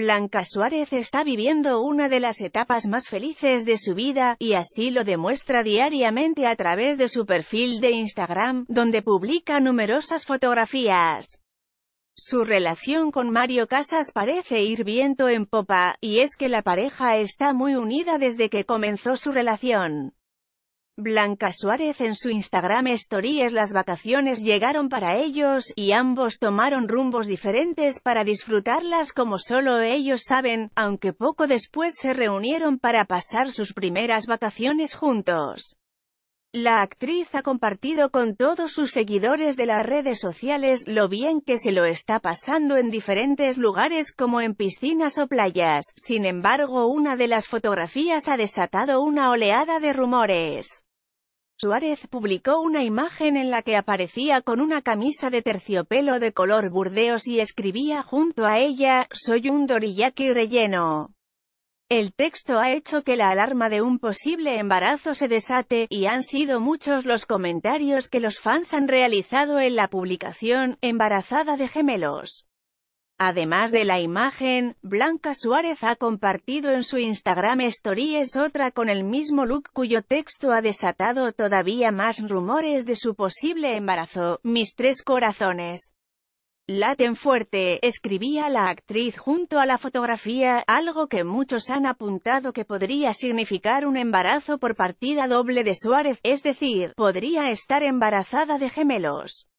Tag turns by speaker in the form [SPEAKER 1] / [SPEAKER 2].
[SPEAKER 1] Blanca Suárez está viviendo una de las etapas más felices de su vida, y así lo demuestra diariamente a través de su perfil de Instagram, donde publica numerosas fotografías. Su relación con Mario Casas parece ir viento en popa, y es que la pareja está muy unida desde que comenzó su relación. Blanca Suárez en su Instagram Stories las vacaciones llegaron para ellos, y ambos tomaron rumbos diferentes para disfrutarlas como solo ellos saben, aunque poco después se reunieron para pasar sus primeras vacaciones juntos. La actriz ha compartido con todos sus seguidores de las redes sociales lo bien que se lo está pasando en diferentes lugares como en piscinas o playas, sin embargo una de las fotografías ha desatado una oleada de rumores. Suárez publicó una imagen en la que aparecía con una camisa de terciopelo de color burdeos y escribía junto a ella, «Soy un doriyaki relleno». El texto ha hecho que la alarma de un posible embarazo se desate, y han sido muchos los comentarios que los fans han realizado en la publicación, embarazada de gemelos. Además de la imagen, Blanca Suárez ha compartido en su Instagram Stories otra con el mismo look cuyo texto ha desatado todavía más rumores de su posible embarazo. Mis tres corazones laten fuerte, escribía la actriz junto a la fotografía, algo que muchos han apuntado que podría significar un embarazo por partida doble de Suárez, es decir, podría estar embarazada de gemelos.